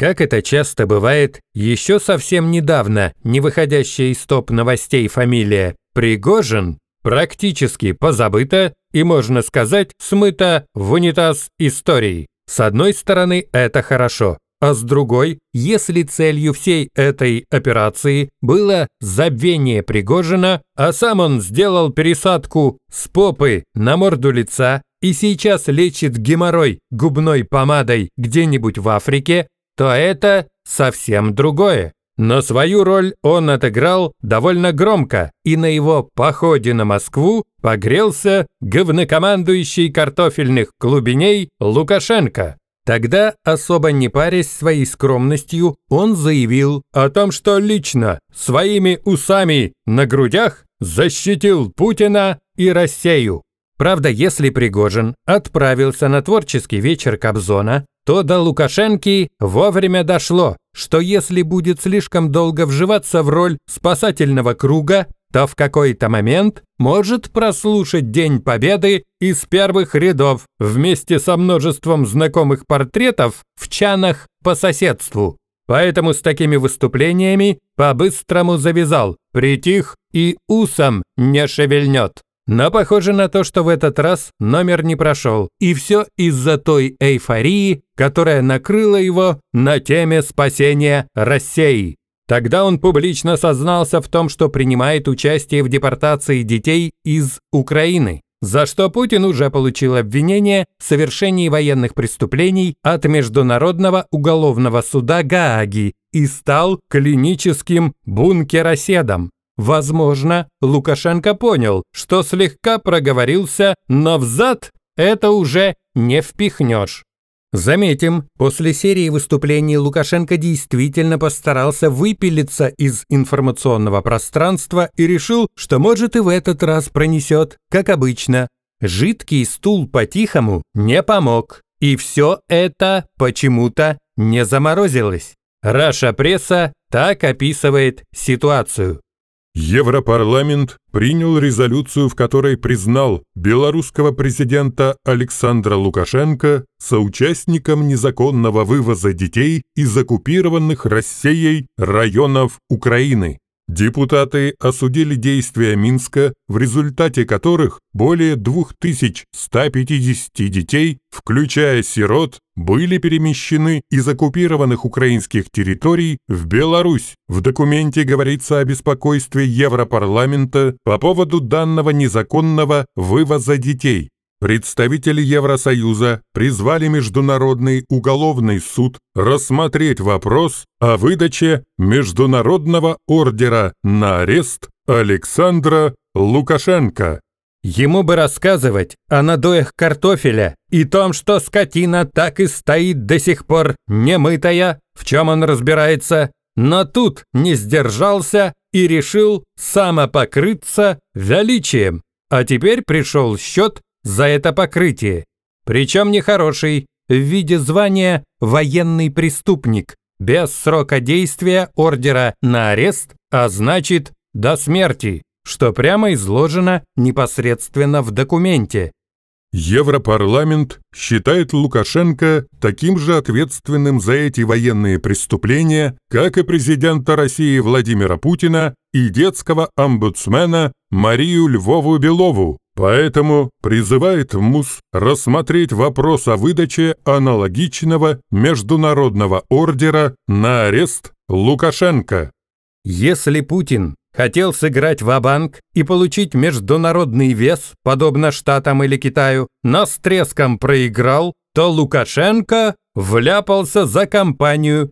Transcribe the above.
Как это часто бывает, еще совсем недавно не выходящая из топ новостей фамилия Пригожин практически позабыта и, можно сказать, смыта в унитаз истории. С одной стороны, это хорошо, а с другой, если целью всей этой операции было забвение Пригожина, а сам он сделал пересадку с попы на морду лица и сейчас лечит геморрой губной помадой где-нибудь в Африке, то это совсем другое. Но свою роль он отыграл довольно громко, и на его походе на Москву погрелся говнокомандующий картофельных клубеней Лукашенко. Тогда, особо не парясь своей скромностью, он заявил о том, что лично своими усами на грудях защитил Путина и Россию. Правда, если Пригожин отправился на творческий вечер Кобзона, то до Лукашенки вовремя дошло, что если будет слишком долго вживаться в роль спасательного круга, то в какой-то момент может прослушать День Победы из первых рядов вместе со множеством знакомых портретов в чанах по соседству. Поэтому с такими выступлениями по-быстрому завязал, притих и усом не шевельнет. Но похоже на то, что в этот раз номер не прошел. И все из-за той эйфории, которая накрыла его на теме спасения России. Тогда он публично сознался в том, что принимает участие в депортации детей из Украины, за что Путин уже получил обвинение в совершении военных преступлений от Международного уголовного суда Гааги и стал клиническим бункероседом. Возможно, Лукашенко понял, что слегка проговорился, но взад это уже не впихнешь. Заметим, после серии выступлений Лукашенко действительно постарался выпилиться из информационного пространства и решил, что может и в этот раз пронесет, как обычно. Жидкий стул по-тихому не помог, и все это почему-то не заморозилось. Раша пресса так описывает ситуацию. Европарламент принял резолюцию, в которой признал белорусского президента Александра Лукашенко соучастником незаконного вывоза детей из оккупированных Россией районов Украины. Депутаты осудили действия Минска, в результате которых более 2150 детей, включая сирот, были перемещены из оккупированных украинских территорий в Беларусь. В документе говорится о беспокойстве Европарламента по поводу данного незаконного вывоза детей. Представители Евросоюза призвали Международный уголовный суд рассмотреть вопрос о выдаче международного ордера на арест Александра Лукашенко. Ему бы рассказывать о надоях картофеля и том, что скотина так и стоит до сих пор немытая, в чем он разбирается, но тут не сдержался и решил самопокрыться величием. А теперь пришел счет за это покрытие, причем нехороший, в виде звания «военный преступник», без срока действия ордера на арест, а значит до смерти, что прямо изложено непосредственно в документе. Европарламент считает Лукашенко таким же ответственным за эти военные преступления, как и президента России Владимира Путина и детского омбудсмена Марию Львову-Белову, Поэтому призывает МУС рассмотреть вопрос о выдаче аналогичного международного ордера на арест Лукашенко. Если Путин хотел сыграть ва-банк и получить международный вес, подобно Штатам или Китаю, но с треском проиграл, то Лукашенко вляпался за компанию